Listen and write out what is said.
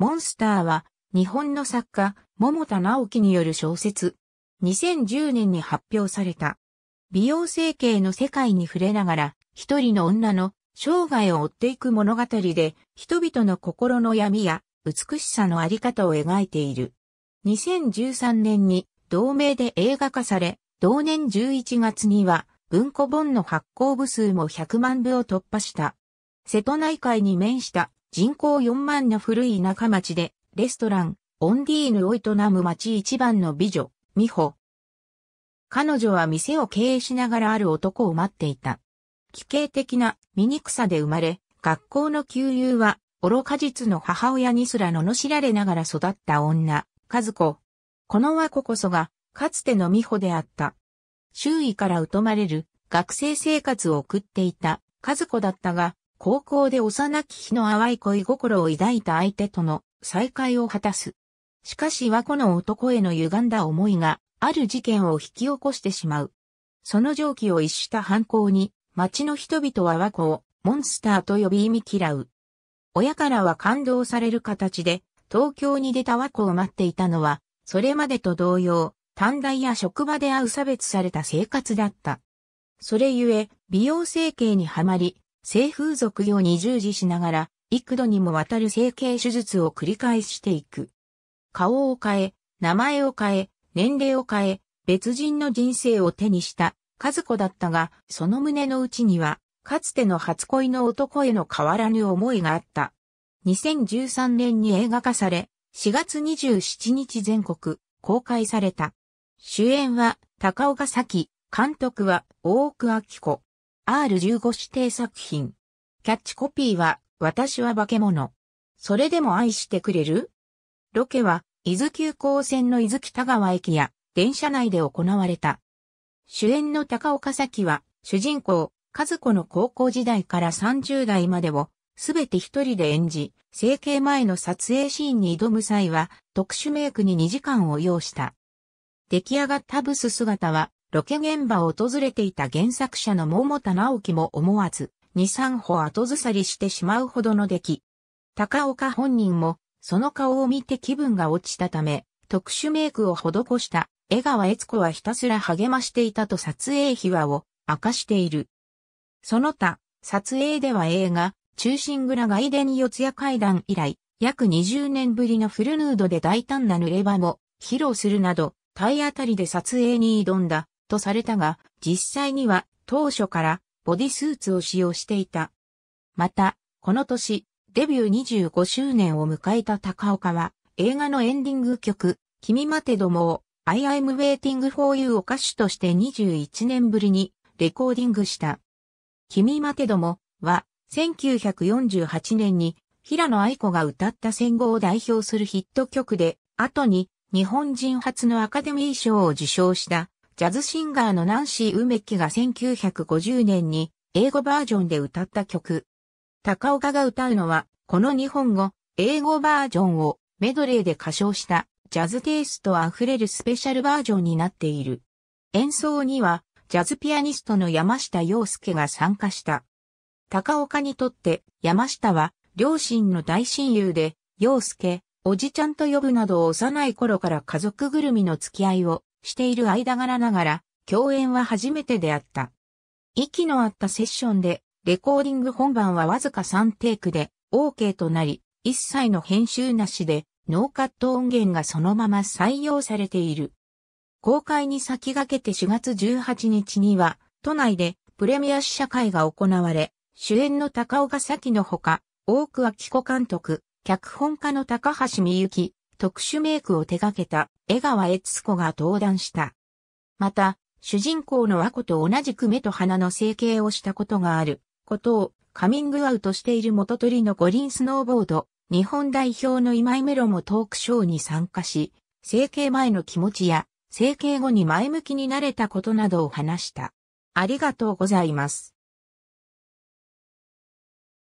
モンスターは、日本の作家、桃田直樹による小説。2010年に発表された。美容整形の世界に触れながら、一人の女の生涯を追っていく物語で、人々の心の闇や美しさのあり方を描いている。2013年に同名で映画化され、同年11月には文庫本の発行部数も100万部を突破した。瀬戸内海に面した人口4万の古い田舎町で、レストラン、オンディーヌを営む町一番の美女、美穂。彼女は店を経営しながらある男を待っていた。奇形的な醜さで生まれ、学校の給油は愚か実の母親にすら罵られながら育った女、和子。この和子こそが、かつての美穂であった。周囲から疎まれる、学生生活を送っていた、和子だったが、高校で幼き日の淡い恋心を抱いた相手との再会を果たす。しかし和子の男への歪んだ思いが、ある事件を引き起こしてしまう。その蒸気を逸した犯行に、町の人々は和子をモンスターと呼び忌み嫌う。親からは感動される形で、東京に出た和子を待っていたのは、それまでと同様、短大や職場で会う差別された生活だった。それゆえ、美容整形にはまり、性風俗用に従事しながら、幾度にもわたる整形手術を繰り返していく。顔を変え、名前を変え、年齢を変え、別人の人生を手にした和子だったが、その胸の内には、かつての初恋の男への変わらぬ思いがあった。2013年に映画化され、4月27日全国公開された。主演は高岡咲、監督は大奥明子。R15 指定作品。キャッチコピーは、私は化け物。それでも愛してくれるロケは、伊豆急行線の伊豆北川駅や、電車内で行われた。主演の高岡崎は、主人公、和子の高校時代から30代までを、すべて一人で演じ、整形前の撮影シーンに挑む際は、特殊メイクに2時間を要した。出来上がったブス姿は、ロケ現場を訪れていた原作者の桃田直樹も思わず、二三歩後ずさりしてしまうほどの出来。高岡本人も、その顔を見て気分が落ちたため、特殊メイクを施した江川悦子はひたすら励ましていたと撮影秘話を明かしている。その他、撮影では映画、中心蔵外伝四谷階段以来、約20年ぶりのフルヌードで大胆な濡れ場も披露するなど、体当たりで撮影に挑んだとされたが、実際には当初からボディスーツを使用していた。また、この年、デビュー25周年を迎えた高岡は、映画のエンディング曲、君待てどもを、I am waiting for you を歌手として21年ぶりにレコーディングした。君待てどもは、1948年に平野愛子が歌った戦後を代表するヒット曲で、後に日本人初のアカデミー賞を受賞したジャズシンガーのナンシー・ウメッキが1950年に英語バージョンで歌った曲。高岡が歌うのは、この日本語、英語バージョンをメドレーで歌唱したジャズテイストあふれるスペシャルバージョンになっている。演奏には、ジャズピアニストの山下洋介が参加した。高岡にとって山下は両親の大親友で、洋介、おじちゃんと呼ぶなど幼い頃から家族ぐるみの付き合いをしている間柄ながら、共演は初めてであった。息の合ったセッションで、レコーディング本番はわずか3テイクで OK となり、一切の編集なしで、ノーカット音源がそのまま採用されている。公開に先駆けて4月18日には、都内でプレミア試写会が行われ、主演の高岡咲のほか、大久紀子監督、脚本家の高橋美幸、特殊メイクを手掛けた江川悦子が登壇した。また、主人公の和子と同じく目と鼻の整形をしたことがあることをカミングアウトしている元取の五輪スノーボード、日本代表の今井メロもトークショーに参加し、整形前の気持ちや整形後に前向きになれたことなどを話した。ありがとうございます。